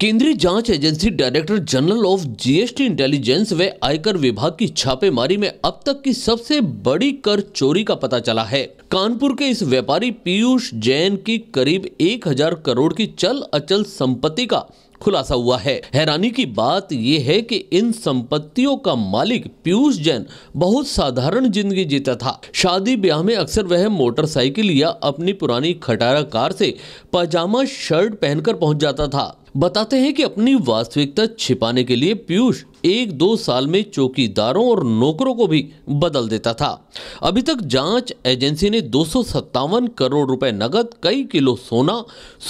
केंद्रीय जांच agency director general of GST intelligence व आयकर विभाग की छापेमारी में अब तक की सबसे बड़ी कर चोरी का पता चला है कानपुर के इस व्यापारी पीयूष जैन की करीब एक हजार करोड़ की चल अचल संपत्ति का खुलासा हुआ है हैरानी की बात यह है कि इन संपत्तियों का मालिक पीयूष जैन बहुत साधारण जिंदगी जीता था शादी ब्याह में अक्सर वह मोटरसाइकिल या अपनी पुरानी खटारा कार से पजामा शर्ट पहनकर पहुंच जाता था बताते हैं कि अपनी वास्तविकता छिपाने के लिए पीयूष एक दो साल में चौकीदारों और नौकरों को भी बदल देता था अभी तक जांच एजेंसी ने दो करोड़ रुपए नकद कई किलो सोना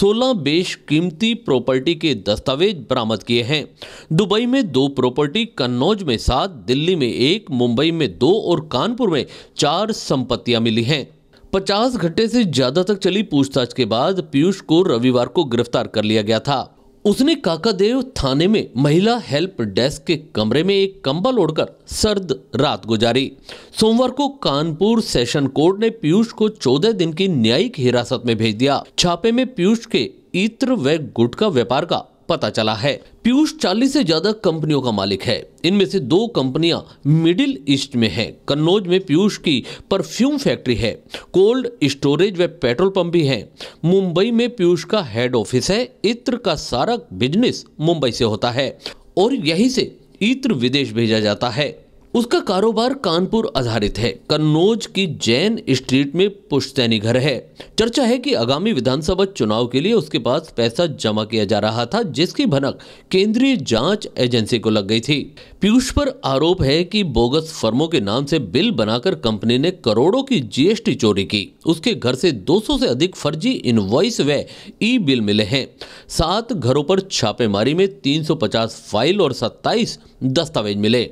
16 बेश कीमती प्रॉपर्टी के दस्तावेज बरामद किए हैं दुबई में दो प्रॉपर्टी कन्नौज में सात दिल्ली में एक मुंबई में दो और कानपुर में चार संपत्तियां मिली हैं पचास घंटे से ज़्यादा तक चली पूछताछ के बाद पीयूष को रविवार को गिरफ्तार कर लिया गया था उसने काकादेव थाने में महिला हेल्प डेस्क के कमरे में एक कंबल ओढ़कर सर्द रात गुजारी सोमवार को कानपुर सेशन कोर्ट ने पीयूष को 14 दिन की न्यायिक हिरासत में भेज दिया छापे में पीयूष के इत्र व गुटखा व्यापार का पता चला है पीयूष चालीस से ज्यादा कंपनियों का मालिक है इनमें से दो कंपनियां मिडिल ईस्ट में हैं। कन्नौज में पीयूष की परफ्यूम फैक्ट्री है कोल्ड स्टोरेज व पेट्रोल पंप भी हैं। मुंबई में पीयूष का हेड ऑफिस है इत्र का सारा बिजनेस मुंबई से होता है और यही से इत्र विदेश भेजा जाता है उसका कारोबार कानपुर आधारित है कन्नौज की जैन स्ट्रीट में पुश्तैनी घर है चर्चा है कि आगामी विधानसभा चुनाव के लिए उसके पास पैसा जमा किया जा रहा था जिसकी भनक केंद्रीय जांच एजेंसी को लग गई थी पीयूष पर आरोप है कि बोगस फर्मों के नाम से बिल बनाकर कंपनी ने करोड़ों की जीएसटी चोरी की उसके घर से 200 से अधिक फर्जी इनवॉइस व ई बिल मिले हैं सात घरों पर छापेमारी में 350 फाइल और 27 दस्तावेज मिले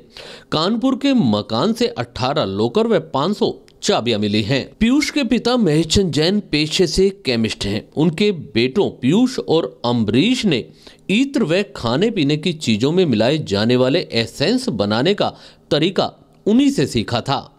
कानपुर ठाकुर के मकान से 18 लोकर व 500 चाबियां मिली हैं। पीयूष के पिता महेश चंद जैन पेशे से केमिस्ट हैं। उनके बेटों पीयूष और अम्बरीश ने इत्र व खाने पीने की चीजों में मिलाए जाने वाले एसेंस बनाने का तरीका उन्हीं से सीखा था